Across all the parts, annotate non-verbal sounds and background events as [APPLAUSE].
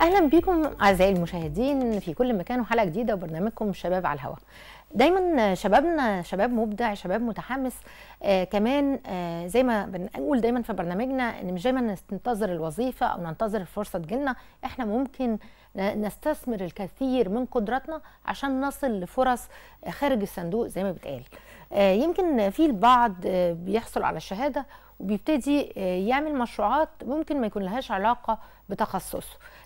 اهلا بيكم اعزائي المشاهدين في كل مكان وحلقه جديده وبرنامجكم شباب على الهواء دايما شبابنا شباب مبدع شباب متحمس آه كمان آه زي ما بنقول دايما في برنامجنا ان مش دايما ننتظر الوظيفه او ننتظر الفرصه تجينا احنا ممكن نستثمر الكثير من قدراتنا عشان نصل لفرص خارج الصندوق زي ما بتقال آه يمكن في البعض آه بيحصل على الشهاده وبيبتدي آه يعمل مشروعات ممكن ما يكون لهاش علاقه بتخصصه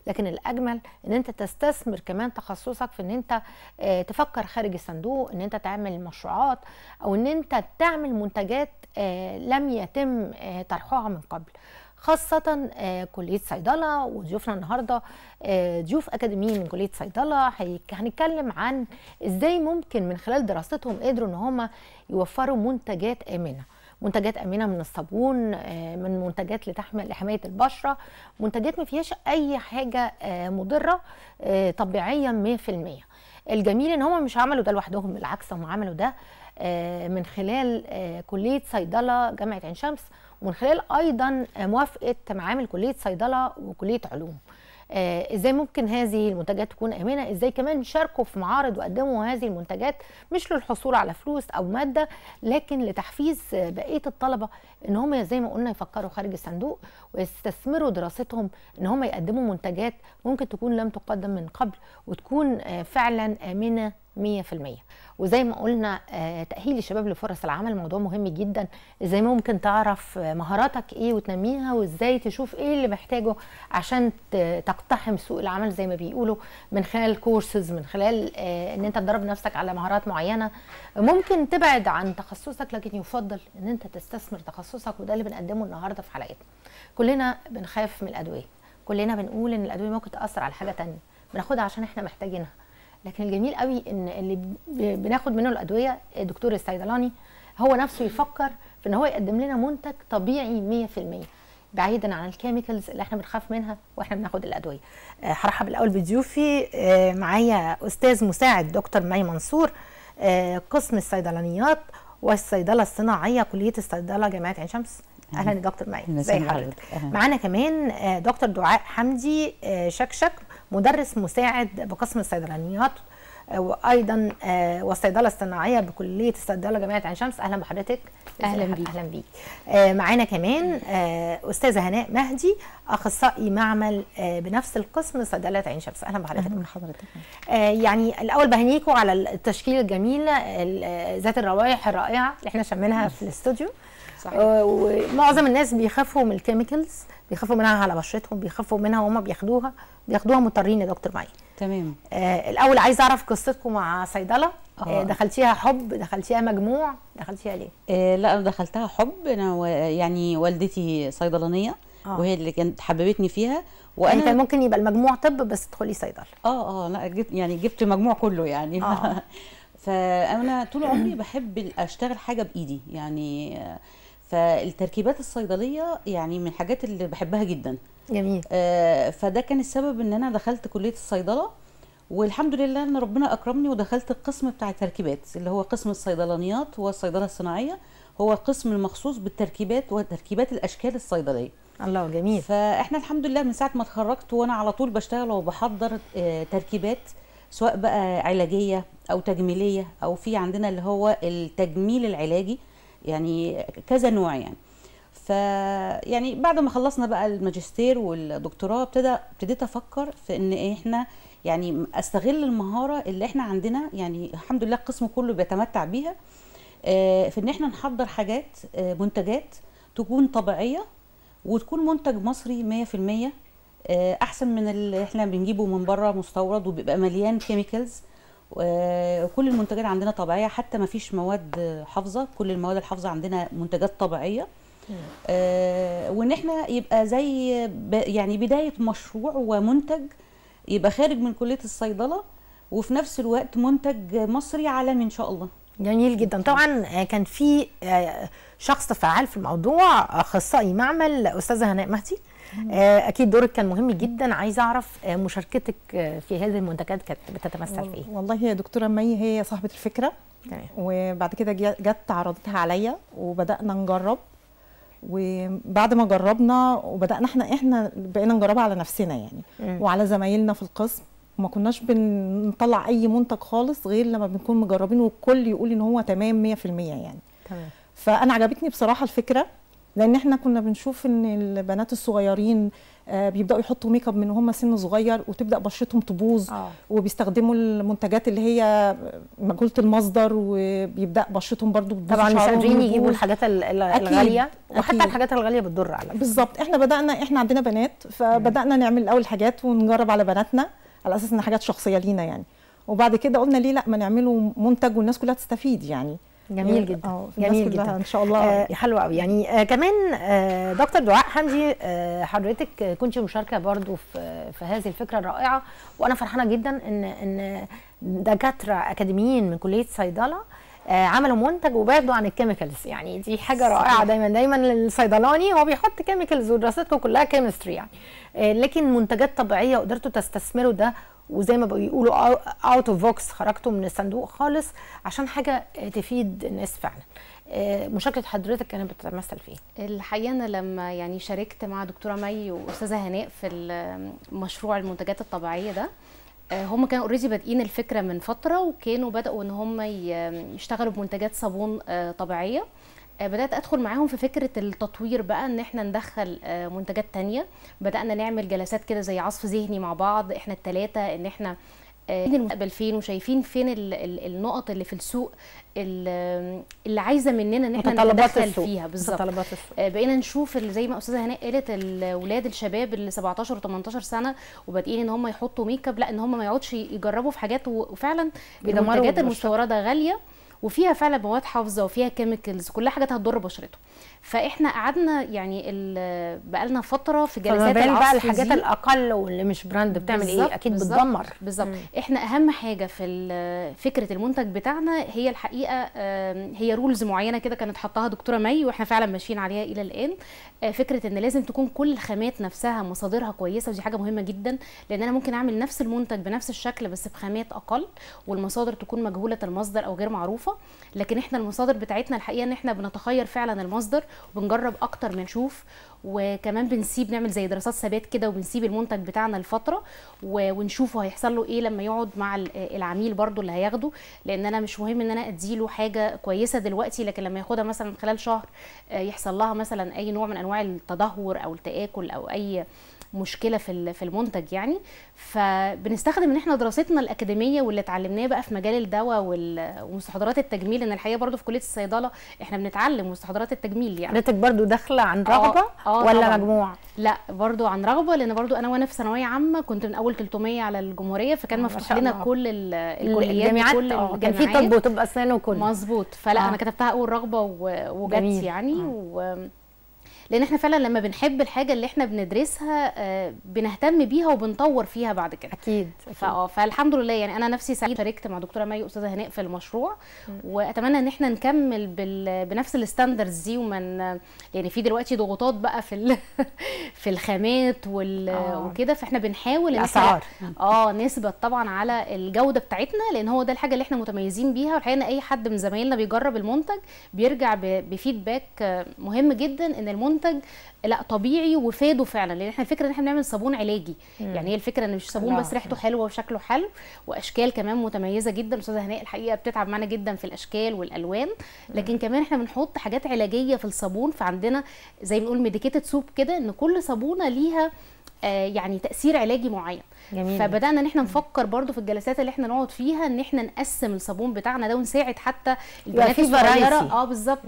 لكن الاجمل ان انت تستثمر كمان تخصصك في ان انت آه، تفكر خارج الصندوق ان انت تعمل مشروعات او ان انت تعمل منتجات آه، لم يتم آه، طرحها من قبل خاصة كلية صيدلة وضيوفنا النهاردة ضيوف أكاديميين من كلية صيدلة هنتكلم عن إزاي ممكن من خلال دراستهم قدروا إن هم يوفروا منتجات آمنة منتجات امنه من الصابون آه، من منتجات لحمايه البشره منتجات ما فيهاش اي حاجه آه، مضره آه، طبيعيا 100% الجميل ان هم مش عملوا ده لوحدهم بالعكس هم عملوا ده من خلال كليه صيدله جامعه عين شمس ومن خلال ايضا موافقه معامل كليه صيدله وكليه علوم آه، ازاي ممكن هذه المنتجات تكون امنه ازاي كمان شاركوا في معارض وقدموا هذه المنتجات مش للحصول على فلوس او ماده لكن لتحفيز بقيه الطلبه ان هم زي ما قلنا يفكروا خارج الصندوق ويستثمروا دراستهم ان هم يقدموا منتجات ممكن تكون لم تقدم من قبل وتكون آه، فعلا امنه 100% وزي ما قلنا آه، تأهيل الشباب لفرص العمل موضوع مهم جدا ازاي ممكن تعرف مهاراتك ايه وتنميها وازاي تشوف ايه اللي محتاجه عشان تقتحم سوق العمل زي ما بيقولوا من خلال كورسز من خلال آه، ان انت تدرب نفسك على مهارات معينة ممكن تبعد عن تخصصك لكن يفضل ان انت تستثمر تخصصك وده اللي بنقدمه النهاردة في حلقتنا كلنا بنخاف من الأدوية كلنا بنقول ان الأدوية ممكن تأثر على حاجة تانية بناخدها عشان احنا محتاجينها لكن الجميل قوي ان اللي بناخد منه الادويه دكتور الصيدلاني هو نفسه يفكر في ان هو يقدم لنا منتج طبيعي 100% بعيدا عن الكيميكالز اللي احنا بنخاف منها واحنا بناخد الادويه آه، هرحب الاول بضيوفي آه، معايا استاذ مساعد دكتور مي منصور آه، قسم الصيدلانيات والصيدله الصناعيه كليه الصيدله جامعه عين شمس اهلا يا دكتور مي ازي حضرتك معانا كمان دكتور دعاء حمدي شكشك مدرس مساعد بقسم الصيدلانيات آه، وايضا آه، والصيدله الصناعيه بكليه الصيدله جامعه عين شمس اهلا بحضرتك اهلا بيك اهلا بيك آه، معانا كمان استاذه هناء مهدي اخصائي معمل بنفس القسم صيدله عين شمس اهلا بحضرتك اهلا بحضرتك يعني الاول بهنيكوا على التشكيل الجميل ذات الروائح الرائعه اللي احنا شمناها في الاستوديو صحيح. ومعظم الناس بيخافوا من الكيميكلز بيخافوا منها على بشرتهم بيخافوا منها وهم بياخدوها بياخدوها مضطرين يا دكتور معين تمام آه الاول عايزه اعرف قصتكم مع صيدله آه،, آه. دخلتيها حب دخلتيها مجموع دخلتيها ليه آه لا انا دخلتها حب انا و... يعني والدتي صيدلانيه آه. وهي اللي كانت حببتني فيها يعني وانا يعني كان ممكن يبقى المجموع طب بس تدخلي صيدله اه اه لا جبت يعني جبت مجموع كله يعني آه. [LAUGHS] فانا طول عمري بحب اشتغل حاجه بايدي يعني آه فالتركيبات الصيدليه يعني من الحاجات اللي بحبها جدا جميل آه فده كان السبب ان انا دخلت كليه الصيدله والحمد لله ان ربنا اكرمني ودخلت القسم بتاع التركيبات اللي هو قسم الصيدلانيات والصيدله الصناعيه هو القسم المخصوص بالتركيبات وتركيبات الاشكال الصيدليه الله جميل فاحنا الحمد لله من ساعه ما اتخرجت وانا على طول بشتغل وبحضر آه تركيبات سواء بقى علاجيه او تجميليه او في عندنا اللي هو التجميل العلاجي يعني كذا نوع يعني ف يعني بعد ما خلصنا بقى الماجستير والدكتوراه ابتدى ابتديت افكر في ان احنا يعني استغل المهاره اللي احنا عندنا يعني الحمد لله القسم كله بيتمتع بيها آه، في ان احنا نحضر حاجات آه، منتجات تكون طبيعيه وتكون منتج مصري 100% آه، احسن من اللي احنا بنجيبه من بره مستورد وبيبقى مليان كيميكالز وكل آه، المنتجات عندنا طبيعيه حتى ما فيش مواد حافظه كل المواد الحافظه عندنا منتجات طبيعيه آه، وان احنا يبقى زي يعني بدايه مشروع ومنتج يبقى خارج من كليه الصيدله وفي نفس الوقت منتج مصري عالمي ان شاء الله جميل جدا طبعا آه، كان في شخص فعال في الموضوع اخصائي معمل استاذه هناء مهدي آه، اكيد دورك كان مهم جدا عايزه اعرف آه، مشاركتك آه، في هذه المنتجات كانت بتتمثل في ايه والله يا دكتوره مي هي صاحبه الفكره تمام وبعد كده جت عرضتها عليا وبدانا نجرب وبعد ما جربنا وبدانا احنا احنا بقينا نجربها على نفسنا يعني وعلى زمايلنا في القسم وما كناش بنطلع اي منتج خالص غير لما بنكون مجربين والكل يقول ان هو تمام 100% يعني تمام فانا عجبتني بصراحه الفكره لان احنا كنا بنشوف ان البنات الصغيرين آه، بيبداوا يحطوا ميك اب من هم سن صغير وتبدا بشرتهم تبوظ آه. وبيستخدموا المنتجات اللي هي مجهوله المصدر وبيبدا بشرتهم برضو بتبوظ طبعا مش قادرين يجيبوا الحاجات الغاليه وحتى أكيد. الحاجات الغاليه بتضر على بالظبط احنا بدانا احنا عندنا بنات فبدانا نعمل اول حاجات ونجرب على بناتنا على اساس ان حاجات شخصيه لينا يعني وبعد كده قلنا ليه لا ما نعمله منتج والناس كلها تستفيد يعني جميل يعني جدا أوه. جميل جدا ان شاء الله آه حلو قوي يعني آه كمان آه دكتور دعاء حمدي آه حضرتك كنت مشاركه برضو في في هذه الفكره الرائعه وانا فرحانه جدا ان ان دكاتره اكاديميين من كليه صيدله آه عملوا منتج وبعدوا عن الكيميكالز يعني دي حاجه رائعه دايما دايما الصيدلاني هو بيحط كيميكالز ودراستكم كلها كيمستري يعني آه لكن منتجات طبيعيه قدرتوا تستثمروا ده وزي ما بيقولوا اوت اوف بوكس خرجتوا من الصندوق خالص عشان حاجه آه، تفيد الناس فعلا آه، مشاركه حضرتك كانت بتتمثل في ايه الحقيقه انا لما يعني شاركت مع دكتوره مي واستاذه هناء في مشروع المنتجات الطبيعيه ده آه، هم كانوا اوريدي بادئين الفكره من فتره وكانوا بداوا ان هم يشتغلوا بمنتجات صابون طبيعيه آه، بدات ادخل معاهم في فكره التطوير بقى ان احنا ندخل آه، منتجات تانية بدانا نعمل جلسات كده زي عصف ذهني مع بعض احنا الثلاثه ان احنا فين آه، المستقبل فين وشايفين فين النقط اللي في السوق اللي عايزه مننا ان احنا نتدخل فيها بالظبط بقينا نشوف زي ما استاذه هناء قالت الاولاد الشباب اللي 17 و18 سنه وبادئين ان هم يحطوا ميك اب لا ان هم ما يقعدش يجربوا في حاجات وفعلا المنتجات المستورده غاليه وفيها فعلا مواد حافظه وفيها كيميكلز كل حاجات هتضر بشرته فاحنا قعدنا يعني بقالنا فتره في جلسات العصر بقى الحاجات زي. الاقل واللي مش براند بتعمل ايه اكيد بتدمر بالظبط احنا اهم حاجه في فكره المنتج بتاعنا هي الحقيقه هي رولز معينه كده كانت حطاها دكتوره مي واحنا فعلا ماشيين عليها الى الان آه، فكره ان لازم تكون كل الخامات نفسها مصادرها كويسه ودي حاجه مهمه جدا لان انا ممكن اعمل نفس المنتج بنفس الشكل بس بخامات اقل والمصادر تكون مجهوله المصدر او غير معروفه لكن احنا المصادر بتاعتنا الحقيقه ان احنا بنتخير فعلا المصدر وبنجرب اكتر ما نشوف وكمان بنسيب نعمل زي دراسات ثبات كده وبنسيب المنتج بتاعنا لفتره ونشوفه هيحصل له ايه لما يقعد مع العميل برده اللي هياخده لان انا مش مهم ان انا اديله حاجه كويسه دلوقتي لكن لما ياخدها مثلا خلال شهر آه، يحصل لها مثلا اي نوع من انواع التدهور او التاكل او اي مشكله في في المنتج يعني فبنستخدم ان احنا دراستنا الاكاديميه واللي اتعلمناه بقى في مجال الدواء ومستحضرات التجميل ان الحقيقه برضو في كليه الصيدله احنا بنتعلم مستحضرات التجميل يعني حضرتك برضو داخله عن آه، رغبه آه آه ولا مجموع لا برضو عن رغبه لان برضو انا وانا في ثانويه عامه كنت من اول 300 على الجمهوريه فكان آه، مفتوح لنا كل الكليات كل الجامعات آه، كان في طب وطب اسنان وكل مظبوط فلا آه. انا كتبتها اول رغبه وجت يعني و... لان احنا فعلا لما بنحب الحاجه اللي احنا بندرسها آه، بنهتم بيها وبنطور فيها بعد كده اكيد, أكيد. آه، فالحمد لله يعني انا نفسي سعيد شاركت مع دكتوره مي استاذه هناء في المشروع واتمنى ان احنا نكمل بال... بنفس الستاندرز دي ومن يعني في دلوقتي ضغوطات بقى في ال... [LAUGHS] في الخامات وال... آه. وكده فاحنا بنحاول الاسعار اه نثبت طبعا على الجوده بتاعتنا لان هو ده الحاجه اللي احنا متميزين بيها والحقيقه ان اي حد من زمايلنا بيجرب المنتج بيرجع ب... بفيدباك آه، مهم جدا ان المنتج منتج لا طبيعي وفاده فعلا لان احنا الفكره ان احنا بنعمل صابون علاجي مم. يعني هي الفكره ان مش صابون بس ريحته حلوه وشكله حلو واشكال كمان متميزه جدا استاذه هناء الحقيقه بتتعب معانا جدا في الاشكال والالوان لكن مم. كمان احنا بنحط حاجات علاجيه في الصابون فعندنا زي ما بنقول ميديكيتد سوب كده ان كل صابونه ليها آه، يعني تاثير علاجي معين جميل. فبدانا ان احنا نفكر برضو في الجلسات اللي احنا نقعد فيها ان احنا نقسم الصابون بتاعنا ده ونساعد حتى البنات الصغيره اه بالظبط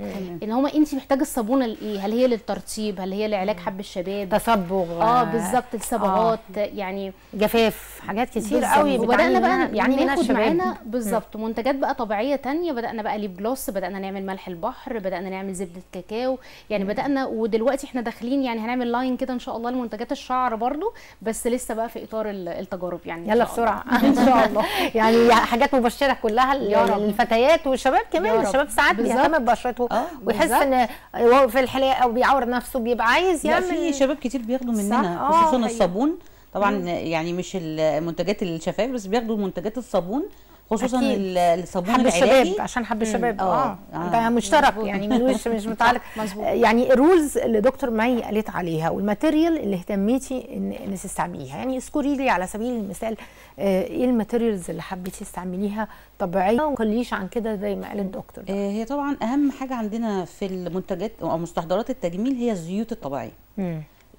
ان هما إيه، انت محتاجه الصابونه لايه هل هي للترطيب هل هي لعلاج حب الشباب تصبغ اه بالظبط الصبغات آه. يعني جفاف حاجات كتير قوي وبدانا بقى يعني ناخد معانا بالظبط منتجات بقى طبيعيه تانية بدانا بقى ليب جلوس بدانا نعمل ملح البحر بدانا نعمل زبده كاكاو يعني مم. بدانا ودلوقتي احنا داخلين يعني هنعمل لاين كده ان شاء الله لمنتجات الشعر برضو برضو بس لسه بقى في اطار التجارب يعني يلا بسرعه [LAUGHS] ان شاء الله [LAUGHS] يعني حاجات مبشره كلها للفتيات والشباب كمان الشباب ساعات بيهتم ببشرته آه، ويحس ان هو في الحلاقه او بيعور نفسه بيبقى عايز يعمل في شباب كتير بياخدوا مننا آه، خصوصا الصابون طبعا يعني مش المنتجات الشفايف بس بياخدوا منتجات الصابون خصوصا الصابون حب الشباب عشان حب الشباب آه. آه. اه ده مشترك مزبوط. يعني مش مش [LAUGHS] متعلق يعني الرولز اللي دكتور مي قالت عليها والماتيريال اللي اهتميتي ان, الناس تستعمليها يعني اذكري لي على سبيل المثال آه، ايه الماتيريالز اللي حبيتي تستعمليها طبيعيه وما تقوليش عن كده زي ما قال الدكتور ده. هي طبعا اهم حاجه عندنا في المنتجات او مستحضرات التجميل هي الزيوت الطبيعيه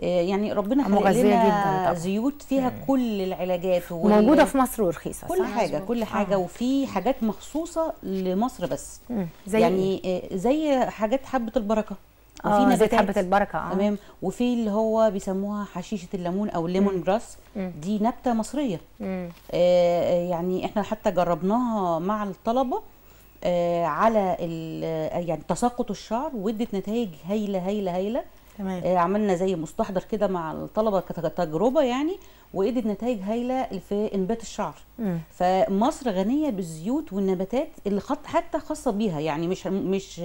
آه، يعني ربنا خلق لنا زيوت فيها مم. يعني. كل العلاجات وال... موجوده في مصر ورخيصه كل صح؟ حاجه مزبوط. كل حاجه آه. وفي حاجات مخصوصه لمصر بس زي يعني إيه؟ آه، زي حاجات حبه البركه وفي آه نباتات حبه البركه آه. تمام وفي اللي هو بيسموها حشيشه الليمون او الليمون جراس دي نبته مصريه آه،, آه يعني احنا حتى جربناها مع الطلبه آه على يعني تساقط الشعر وادت نتائج هايله هايله هايله تمام. آه، عملنا زي مستحضر كده مع الطلبه كتجربه يعني وادت نتائج هايله في انبات الشعر مم. فمصر غنيه بالزيوت والنباتات اللي حتى خاصه بيها يعني مش مش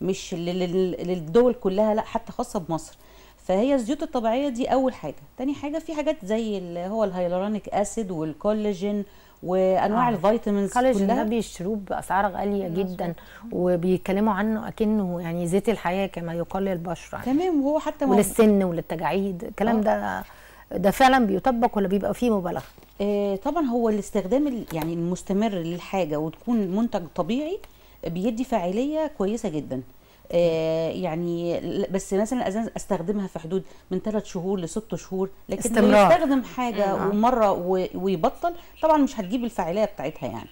مش للدول كلها لا حتى خاصه بمصر فهي الزيوت الطبيعيه دي اول حاجه تاني حاجه في حاجات زي اللي هو الهيالورونيك اسيد والكولاجين وانواع آه. الفيتامينز كلها بيشتروه باسعار غاليه مزبوط. جدا وبيتكلموا عنه اكنه يعني زيت الحياه كما يقال للبشره يعني. تمام وهو حتى وللسن وللتجاعيد الكلام آه. ده ده فعلا بيطبق ولا بيبقى فيه مبالغه؟ إيه طبعا هو الاستخدام يعني المستمر للحاجه وتكون منتج طبيعي بيدي فاعليه كويسه جدا آه، يعني بس مثلا الازاز استخدمها في حدود من ثلاث شهور لست شهور لكن استمرار. يستخدم حاجه آه. ومره ويبطل طبعا مش هتجيب الفاعليه بتاعتها يعني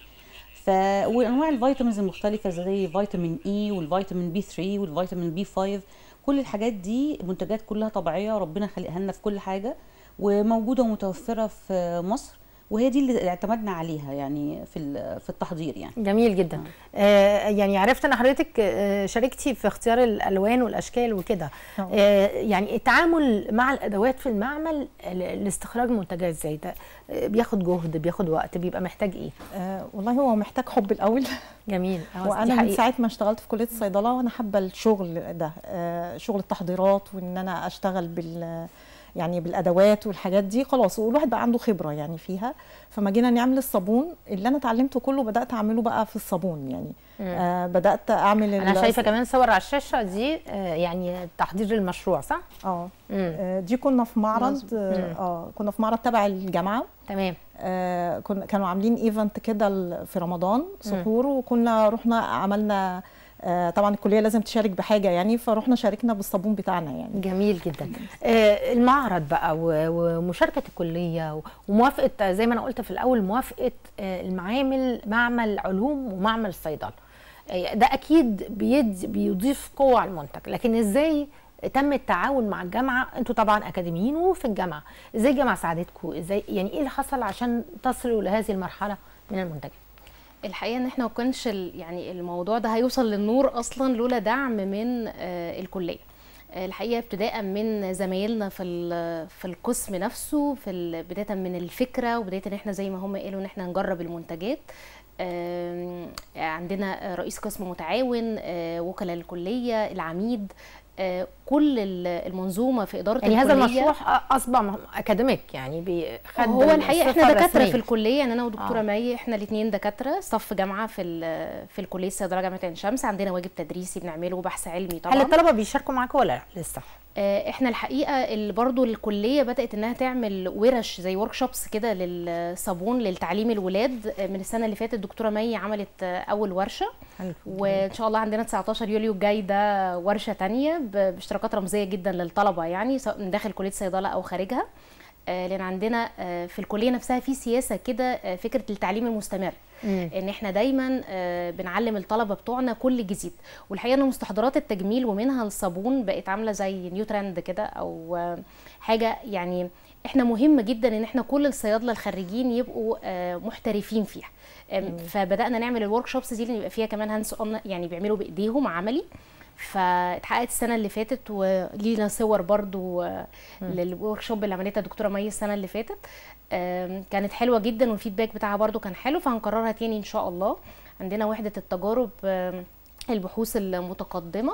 ف وانواع الفيتامينز المختلفه زي فيتامين اي e والفيتامين بي 3 والفيتامين بي 5 كل الحاجات دي منتجات كلها طبيعيه ربنا خلقها لنا في كل حاجه وموجوده ومتوفره في مصر وهي دي اللي اعتمدنا عليها يعني في في التحضير يعني جميل جدا آه. آه يعني عرفت ان حضرتك آه، شاركتي في اختيار الالوان والاشكال وكده آه, آه، يعني التعامل مع الادوات في المعمل لاستخراج منتجات زي ده آه، بياخد جهد بياخد وقت بيبقى محتاج ايه آه والله هو محتاج حب الاول جميل [LAUGHS] وانا من ساعه ما اشتغلت في كليه الصيدله وانا حابه الشغل ده آه شغل التحضيرات وان انا اشتغل بال يعني بالادوات والحاجات دي خلاص والواحد بقى عنده خبره يعني فيها فما جينا نعمل الصابون اللي انا اتعلمته كله بدات اعمله بقى في الصابون يعني آه بدات اعمل انا شايفه كمان صور على الشاشه دي آه يعني تحضير المشروع صح اه, آه، دي كنا في معرض اه, آه كنا في معرض تبع الجامعه تمام آه كنا كانوا عاملين ايفنت كده في رمضان سحور وكنا رحنا عملنا آه، طبعا الكليه لازم تشارك بحاجه يعني فروحنا شاركنا بالصابون بتاعنا يعني جميل جدا آه، المعرض بقى ومشاركه الكليه وموافقه زي ما انا قلت في الاول موافقه آه، المعامل معمل علوم ومعمل صيدله ده اكيد بيضيف قوه على المنتج لكن ازاي تم التعاون مع الجامعه انتوا طبعا اكاديميين وفي الجامعه ازاي الجامعه ساعدتكم ازاي يعني ايه اللي حصل عشان تصلوا لهذه المرحله من المنتجات الحقيقه ان احنا ما كانش يعني الموضوع ده هيوصل للنور اصلا لولا دعم من آه، الكليه آه، الحقيقه ابتداء من زمايلنا في في القسم نفسه في بدايه من الفكره وبدايه ان احنا زي ما هم قالوا ان احنا نجرب المنتجات عندنا رئيس قسم متعاون آه، وكلاء الكليه العميد آه، كل المنظومه في اداره يعني الكلية هذا المشروع اصبح اكاديميك يعني خد هو الحقيقه احنا دكاتره في الكليه يعني انا ودكتوره آه. مي احنا الاثنين دكاتره صف جامعه في في الكليه الصيدله جامعه عين شمس عندنا واجب تدريسي بنعمله وبحث علمي طبعا هل الطلبه بيشاركوا معاكم ولا لا لسه آه، احنا الحقيقه اللي برضو الكليه بدات انها تعمل ورش زي ورك شوبس كده للصابون للتعليم الولاد آه، من السنه اللي فاتت الدكتوره مي عملت آه، اول ورشه حلو. وان شاء الله عندنا 19 يوليو الجاي ده ورشه تانية باشتراكات رمزيه جدا للطلبه يعني سواء من داخل كليه صيدله او خارجها لان عندنا في الكليه نفسها في سياسه كده فكره التعليم المستمر مم. ان احنا دايما آه، بنعلم الطلبه بتوعنا كل جديد والحقيقه ان مستحضرات التجميل ومنها الصابون بقت عامله زي نيو ترند كده او آه، حاجه يعني احنا مهم جدا ان احنا كل الصيادله الخريجين يبقوا آه، محترفين فيها فبدانا نعمل الورك شوبس دي اللي بيبقى فيها كمان هانس اون يعني بيعملوا بايديهم عملي فاتحققت السنه اللي فاتت ولينا صور برضو للورك شوب اللي عملتها دكتوره مي السنه اللي فاتت كانت حلوه جدا والفيدباك بتاعها برضو كان حلو فهنكررها تاني ان شاء الله عندنا وحده التجارب البحوث المتقدمه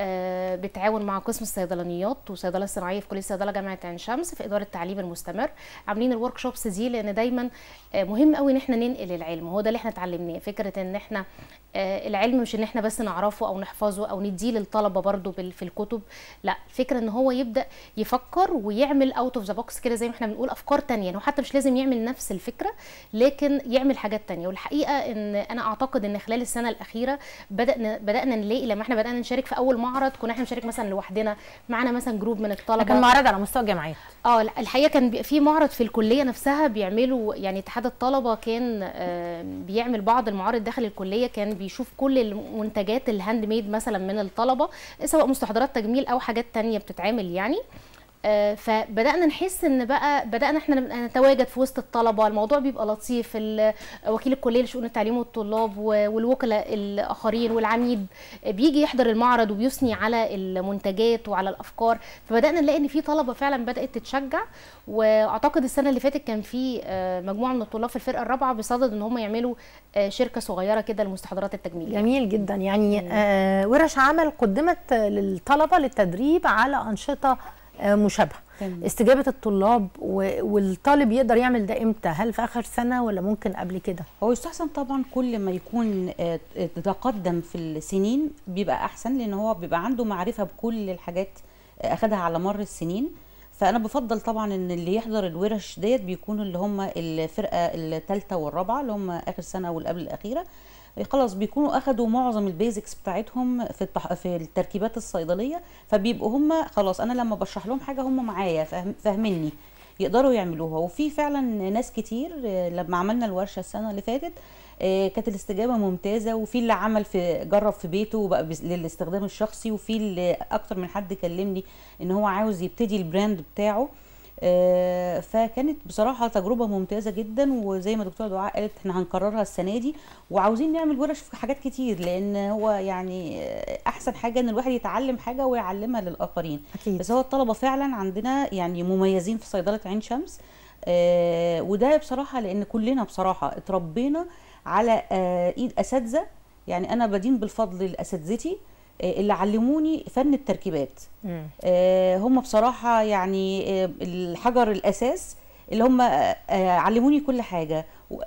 آه، بتعاون مع قسم الصيدلانيات والصيدله الصناعيه في كليه الصيدله جامعه عين شمس في اداره التعليم المستمر عاملين الورك شوبس دي لان دايما آه، مهم قوي ان احنا ننقل العلم هو ده اللي احنا اتعلمناه فكره ان احنا آه، العلم مش ان احنا بس نعرفه او نحفظه او نديه للطلبه برضو في الكتب لا الفكره ان هو يبدا يفكر ويعمل اوت اوف ذا بوكس كده زي ما احنا بنقول افكار تانية يعني حتى مش لازم يعمل نفس الفكره لكن يعمل حاجات تانية والحقيقه ان انا اعتقد ان خلال السنه الاخيره بدانا بدانا نلاقي لما احنا بدانا نشارك في اول معرض كنا احنا بنشارك مثلا لوحدنا معانا مثلا جروب من الطلبه كان معرض على مستوى الجامعات اه الحقيقه كان في معرض في الكليه نفسها بيعملوا يعني اتحاد الطلبه كان آه، بيعمل بعض المعارض داخل الكليه كان بي بيشوف كل المنتجات الهاند ميد مثلا من الطلبه سواء مستحضرات تجميل او حاجات تانية بتتعمل يعني آه، فبدانا نحس ان بقى بدانا احنا نتواجد في وسط الطلبه الموضوع بيبقى لطيف وكيل الكليه لشؤون التعليم والطلاب والوكلاء الاخرين والعميد بيجي يحضر المعرض وبيثني على المنتجات وعلى الافكار فبدانا نلاقي ان في طلبه فعلا بدات تتشجع واعتقد السنه اللي فاتت كان في آه، مجموعه من الطلاب في الفرقه الرابعه بصدد ان هم يعملوا آه، شركه صغيره كده لمستحضرات التجميل جميل جدا يعني ورش عمل قدمت للطلبه للتدريب على انشطه آه، مشابهه استجابه الطلاب والطالب يقدر يعمل ده امتى هل في اخر سنه ولا ممكن قبل كده هو يستحسن طبعا كل ما يكون آه، تقدم في السنين بيبقى احسن لان هو بيبقى عنده معرفه بكل الحاجات آه، اخذها على مر السنين فانا بفضل طبعا ان اللي يحضر الورش ديت بيكونوا اللي هم الفرقه الثالثه والرابعه اللي هم اخر سنه والقبل الاخيره إيه، خلاص بيكونوا اخدوا معظم البيزكس بتاعتهم في التح... في التركيبات الصيدليه فبيبقوا هم خلاص انا لما بشرح لهم حاجه هم معايا فاهميني يقدروا يعملوها وفي فعلا ناس كتير آه، لما عملنا الورشه السنه اللي فاتت آه، كانت الاستجابه ممتازه وفي اللي عمل في جرب في بيته وبقى للاستخدام الشخصي وفي اللي اكتر من حد كلمني ان هو عاوز يبتدي البراند بتاعه آه، فكانت بصراحه تجربه ممتازه جدا وزي ما دكتوره دعاء قالت احنا هنكررها السنه دي وعاوزين نعمل ورش في حاجات كتير لان هو يعني احسن حاجه ان الواحد يتعلم حاجه ويعلمها للاخرين أكيد. بس هو الطلبه فعلا عندنا يعني مميزين في صيدله عين شمس آه، وده بصراحه لان كلنا بصراحه اتربينا على آه، ايد اساتذه يعني انا بدين بالفضل لاساتذتي آه، اللي علموني فن التركيبات آه، هم بصراحه يعني آه، الحجر الاساس اللي هم علموني كل حاجه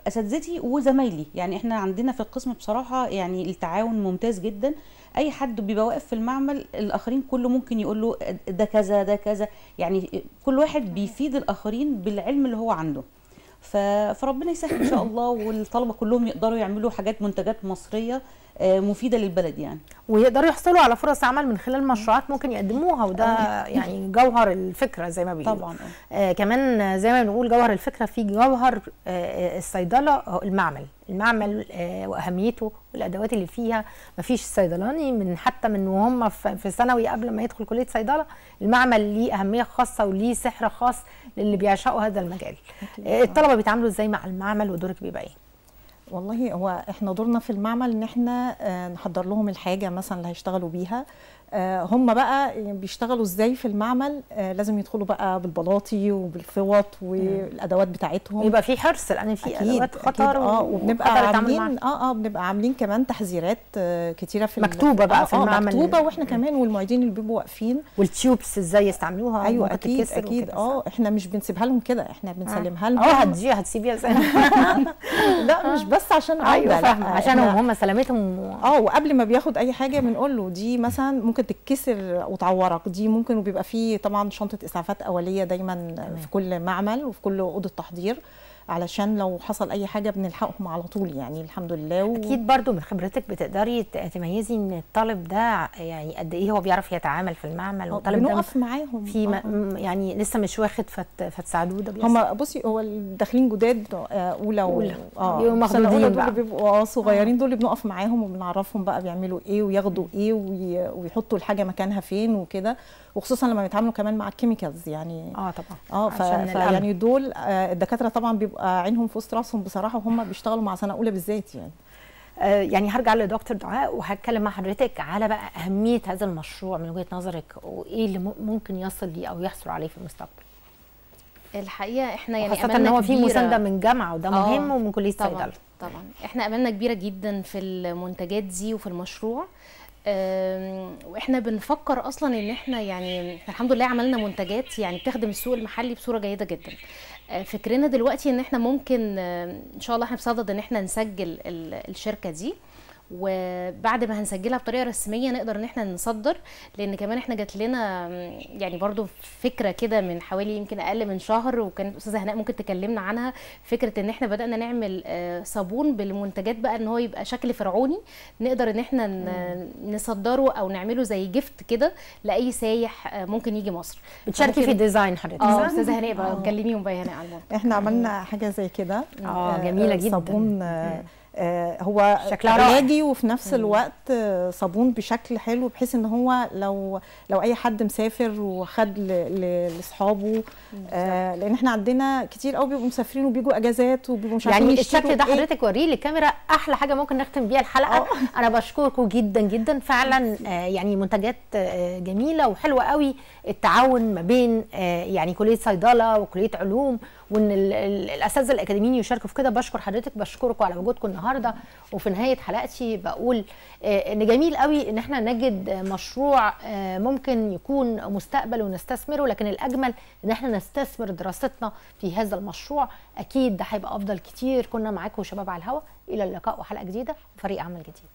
اساتذتي وزمايلي يعني احنا عندنا في القسم بصراحه يعني التعاون ممتاز جدا اي حد بيبقى واقف في المعمل الاخرين كله ممكن يقول له ده كذا ده كذا يعني كل واحد بيفيد الاخرين بالعلم اللي هو عنده فربنا يسهل ان شاء الله والطلبه كلهم يقدروا يعملوا حاجات منتجات مصريه آه، مفيده للبلد يعني ويقدروا يحصلوا على فرص عمل من خلال مشروعات ممكن يقدموها وده يعني [LAUGHS] جوهر الفكره زي ما بيقولوا طبعا آه كمان زي ما بنقول جوهر الفكره في جوهر آه, آه، الصيدله آه، المعمل المعمل آه واهميته والادوات اللي فيها ما فيش صيدلاني من حتى من وهم في ثانوي قبل ما يدخل كليه صيدله المعمل ليه اهميه خاصه وليه سحر خاص للي بيعشقوا هذا المجال آه الطلبه بيتعاملوا ازاي مع المعمل ودورك بيبقى ايه والله هو احنا دورنا في المعمل ان احنا آه، نحضر لهم الحاجه مثلا اللي هيشتغلوا بيها آه، هم بقى يعني بيشتغلوا ازاي في المعمل آه، لازم يدخلوا بقى بالبلاطي وبالفوط والادوات بتاعتهم يبقى في حرص لان في ادوات خطر أكيد اه وبنبقى عاملين اه اه بنبقى عاملين كمان تحذيرات آه، كتيره في مكتوبه بقى آه في المعمل مكتوبه واحنا كمان والمعيدين اللي بيبقوا واقفين والتيوبس ازاي يستعملوها ايوه اكيد اكيد اه احنا مش بنسيبها لهم كده احنا بنسلمها لهم اه هتجي هتسيبيها [LAUGHS] لا مش بس عشان ايوه عشان هم سلامتهم اه وقبل ما بياخد اي حاجه بنقول له دي مثلا ممكن ممكن تتكسر وتعورك دي ممكن وبيبقى فيه طبعا شنطه اسعافات اوليه دايما في كل معمل وفي كل اوضه تحضير علشان لو حصل اي حاجه بنلحقهم على طول يعني الحمد لله و... اكيد برضو من خبرتك بتقدري تميزي ان الطالب ده يعني قد ايه هو بيعرف يتعامل في المعمل آه، والطالب ده بنقف معاهم في آه. م... يعني لسه مش واخد فت... فتساعدوه ده هم بصي هو داخلين جداد آه، اولى اولى اه مخضوضين دول بيبقوا اه صغيرين دول بنقف معاهم وبنعرفهم بقى بيعملوا ايه وياخدوا ايه وي... ويحطوا الحاجه مكانها فين وكده وخصوصا لما بيتعاملوا كمان مع الكيميكالز يعني اه طبعا اه ف... ف... يعني دول الدكاتره طبعا بيبقى عينهم في وسط راسهم بصراحه وهم بيشتغلوا مع سنه اولى بالذات يعني آه، يعني هرجع لدكتور دعاء وهتكلم مع حضرتك على بقى اهميه هذا المشروع من وجهه نظرك وايه اللي ممكن يصل ليه او يحصل عليه في المستقبل الحقيقه احنا يعني خاصه ان هو في مسانده من جامعه وده آه، مهم ومن كليه صيدله طبعا احنا املنا كبيره جدا في المنتجات دي وفي المشروع واحنا بنفكر اصلا ان احنا يعني الحمد لله عملنا منتجات يعني بتخدم السوق المحلي بصوره جيده جدا فكرنا دلوقتي ان احنا ممكن آه، ان شاء الله احنا بصدد ان احنا نسجل الشركه دي وبعد ما هنسجلها بطريقه رسميه نقدر ان احنا نصدر لان كمان احنا جات لنا يعني برضو فكره كده من حوالي يمكن اقل من شهر وكان استاذه هناء ممكن تكلمنا عنها فكره ان احنا بدانا نعمل آه، صابون بالمنتجات بقى ان هو يبقى شكل فرعوني نقدر ان احنا نصدره او نعمله زي جفت كده لاي سايح آه، ممكن يجي مصر بتشاركي في الديزاين حضرتك اه استاذه هناء آه. بقى كلميهم بقى هناء على الموضوع احنا عملنا حاجه زي كده اه جميله جدا صابون آه آه، هو شكلها علاجي وفي نفس الوقت آه، صابون بشكل حلو بحيث ان هو لو لو اي حد مسافر وخد لاصحابه آه، لان احنا عندنا كتير قوي بيبقوا مسافرين وبيجوا اجازات وبيبقوا مش يعني الشكل ده إيه. حضرتك وريه للكاميرا احلى حاجه ممكن نختم بيها الحلقه أوه. [LAUGHS] انا بشكركم جدا جدا فعلا يعني منتجات جميله وحلوه قوي التعاون ما بين يعني كليه صيدله وكليه علوم وان الاساتذه الاكاديميين يشاركوا في كده بشكر حضرتك بشكركم على وجودكم النهارده وفي نهايه حلقتي بقول آه، ان جميل قوي ان احنا نجد مشروع آه، ممكن يكون مستقبل ونستثمره لكن الاجمل ان احنا نستثمر دراستنا في هذا المشروع اكيد ده هيبقى افضل كتير كنا معاكم شباب على الهوا الى اللقاء وحلقه جديده وفريق عمل جديد